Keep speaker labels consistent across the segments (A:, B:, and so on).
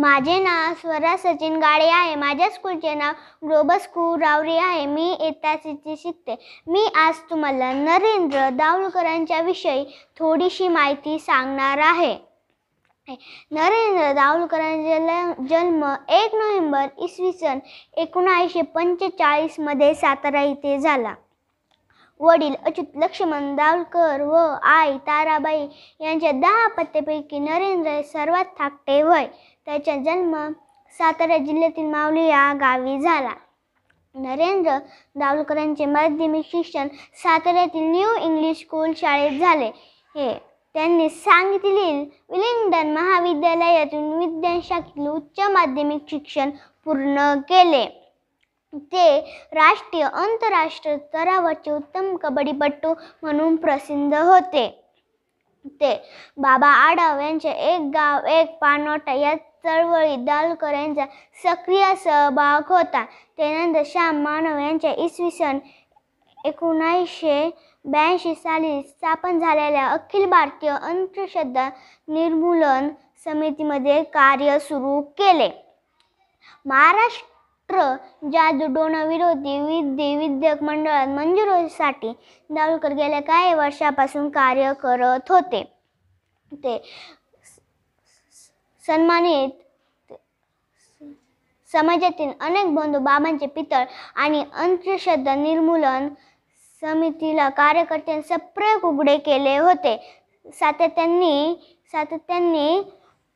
A: माझे नाव स्वरा सचिन गाडे आहे माझ्या स्कूलचे नाव ग्लोबल स्कूल रावरी आहे मी इयत्ता शिकते मी आज तुम्हाला नरेंद्र दाभोलकरांच्या विषयी थोडीशी माहिती सांगणार आहे नरेंद्र दाभोलकरांचा जन्म एक नोव्हेंबर इसवी सन एकोणासशे पंचेचाळीसमध्ये सातारा इथे झाला वडील अच्युत लक्ष्मण दावलकर व आई ताराबाई यांच्या दहा पत्त्यापैकी नरेंद्र सर्वात थाकटे वय त्याचा जन्म सातारा जिल्ह्यातील माऊली या गावी झाला नरेंद्र दावलकरांचे माध्यमिक शिक्षण साताऱ्यातील न्यू इंग्लिश स्कूल शाळेत झाले हे त्यांनी सांगितलेली विलिंगडन महाविद्यालयातून विज्ञान उच्च माध्यमिक शिक्षण पूर्ण केले ते राष्ट्रीय आंतरराष्ट्रीय स्तरावरचे उत्तम कबड्डीपट्टू म्हणून प्रसिद्ध होते ते बाबा आढाव यांचे एक गाव एक पानोटा या चळवळीत दालकर यांचा सक्रिय सहभाग होता त्यानंतर श्याम मानव यांच्या इसवी सन एकोणीसशे ब्याऐंशी साली स्थापन झालेल्या अखिल भारतीय अंधश्रद्धा निर्मूलन समितीमध्ये कार्य सुरू केले महाराष्ट्र ज्या जुडो विरोधी विद्य विद्यक मंडळात मंजुरीसाठी दाभोलकर गेल्या काही वर्षापासून कार्य करत होते ते सन्मानित समाजातील अनेक बंधू बाबांचे पितळ आणि अंत्यश्रद्धा निर्मूलन समितीला कार्यकर्त्यांनी प्रयोग उघडे केले होते सातत्यांनी सातत्यांनी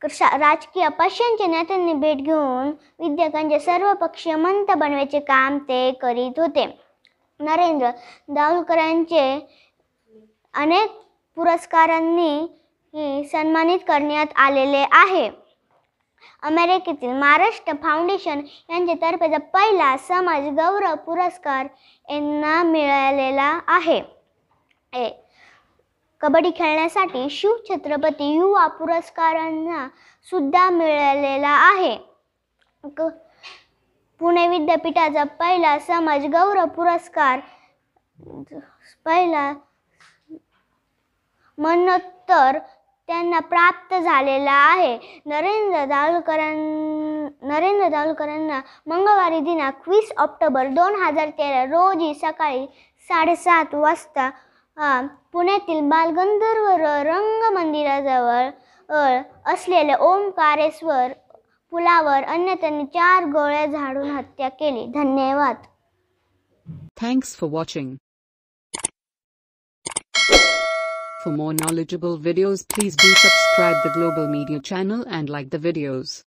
A: राजकीय अपक्षांच्या नेत्यांनी भेट घेऊन विद्यार्थ्यांचे सर्व पक्ष मंत बनवायचे काम ते करीत होते नरेंद्र दावलकरांचे अनेक पुरस्कारांनी सन्मानित करण्यात आलेले आहे अमेरिकेतील महाराष्ट्र फाउंडेशन यांच्यातर्फेचा पहिला समाज गौरव पुरस्कार यांना मिळालेला आहे कबड्डी खेळण्यासाठी शिवछत्रपती युवा पुरस्कारांना सुद्धा मिळालेला आहे क पुणे विद्यापीठाचा पहिला समाज गौरव पुरस्कार पहिला मनोत्तर त्यांना प्राप्त झालेला आहे नरेंद्र दावलकरां नरेंद्र दावलकरांना मंगळवारी दिना वीस ऑक्टोबर दोन हजार तेरा रोजी सकाळी साडेसात वाजता हा पुण्यातील बालगंधर्व रंग मंदिराजवळ असलेल्या ओंकारेश्वर पुलावर अन्य त्यांनी चार गोळ्या झाडून हत्या केली धन्यवाद thanks for watching for more knowledgeable videos please do subscribe the global Media channel and like the videos.